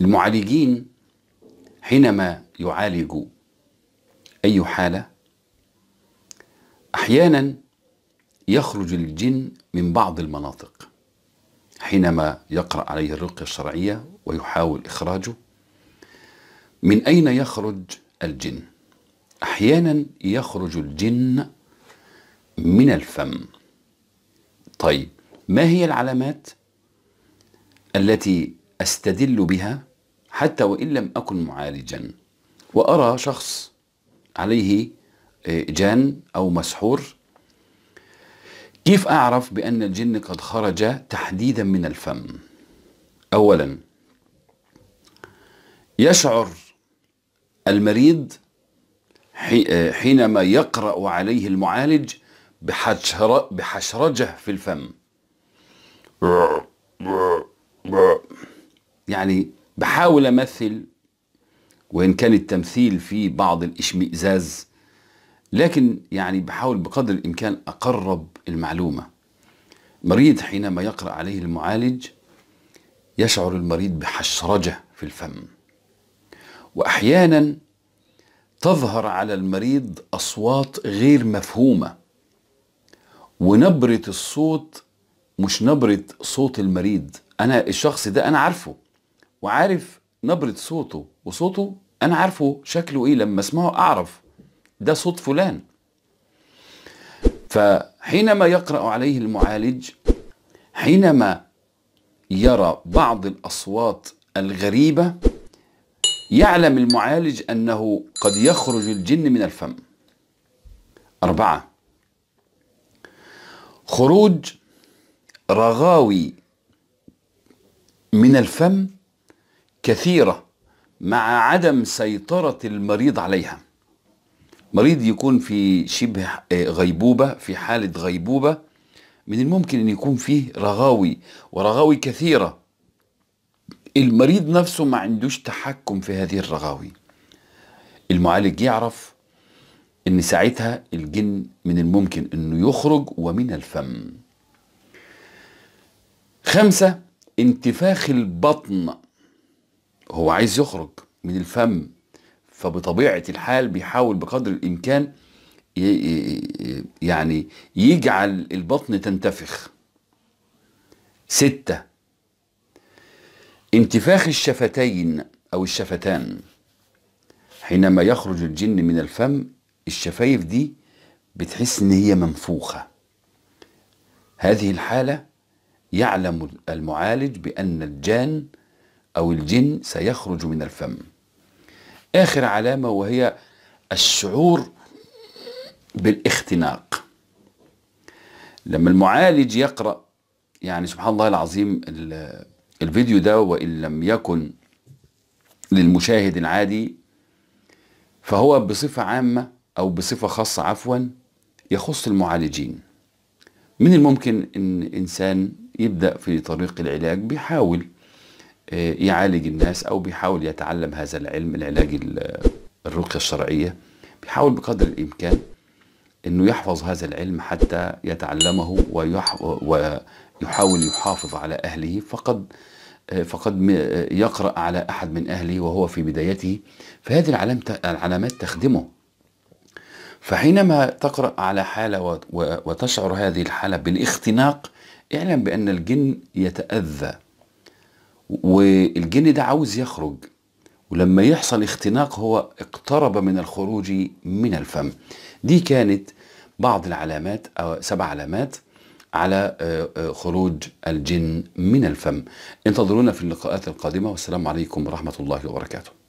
المعالجين حينما يعالجوا أي حالة أحيانا يخرج الجن من بعض المناطق حينما يقرأ عليه الرقية الشرعية ويحاول إخراجه من أين يخرج الجن؟ أحيانا يخرج الجن من الفم طيب ما هي العلامات التي أستدل بها حتى وإن لم أكن معالجا وأرى شخص عليه آه، جان أو مسحور كيف أعرف بأن الجن قد خرج تحديدا من الفم أولا يشعر المريض آه، حينما يقرأ عليه المعالج بحشرجة في الفم يعني بحاول امثل وان كان التمثيل فيه بعض الاشمئزاز لكن يعني بحاول بقدر الامكان اقرب المعلومه المريض حينما يقرا عليه المعالج يشعر المريض بحشرجه في الفم واحيانا تظهر على المريض اصوات غير مفهومه ونبره الصوت مش نبره صوت المريض انا الشخص ده انا عارفه وعارف نبرة صوته وصوته أنا عارفه شكله إيه لما أسمعه أعرف ده صوت فلان فحينما يقرأ عليه المعالج حينما يرى بعض الأصوات الغريبة يعلم المعالج أنه قد يخرج الجن من الفم أربعة خروج رغاوي من الفم كثيرة مع عدم سيطرة المريض عليها مريض يكون في شبه آه، غيبوبة في حالة غيبوبة من الممكن أن يكون فيه رغاوي ورغاوي كثيرة المريض نفسه ما عندوش تحكم في هذه الرغاوي المعالج يعرف ان ساعتها الجن من الممكن انه يخرج ومن الفم خمسة انتفاخ البطن هو عايز يخرج من الفم فبطبيعة الحال بيحاول بقدر الإمكان يعني يجعل البطن تنتفخ ستة انتفاخ الشفتين أو الشفتان حينما يخرج الجن من الفم الشفايف دي بتحس إن هي منفوخة هذه الحالة يعلم المعالج بأن الجان أو الجن سيخرج من الفم آخر علامة وهي الشعور بالاختناق لما المعالج يقرأ يعني سبحان الله العظيم الفيديو ده وإن لم يكن للمشاهد العادي فهو بصفة عامة أو بصفة خاصة عفوا يخص المعالجين من الممكن أن إنسان يبدأ في طريق العلاج بيحاول آه، يعالج الناس أو بيحاول يتعلم هذا العلم العلاج الرقية الشرعية بيحاول بقدر الإمكان أنه يحفظ هذا العلم حتى يتعلمه ويحاول يحافظ على أهله فقد آه، فقد آه، يقرأ على أحد من أهله وهو في بدايته فهذه العلامات تخدمه فحينما تقرأ على حالة وتشعر هذه الحالة بالاختناق اعلم بأن الجن يتأذى والجن ده عاوز يخرج ولما يحصل اختناق هو اقترب من الخروج من الفم دي كانت بعض العلامات أو سبع علامات على آه، آه، خروج الجن من الفم انتظرونا في اللقاءات القادمة والسلام عليكم ورحمة الله وبركاته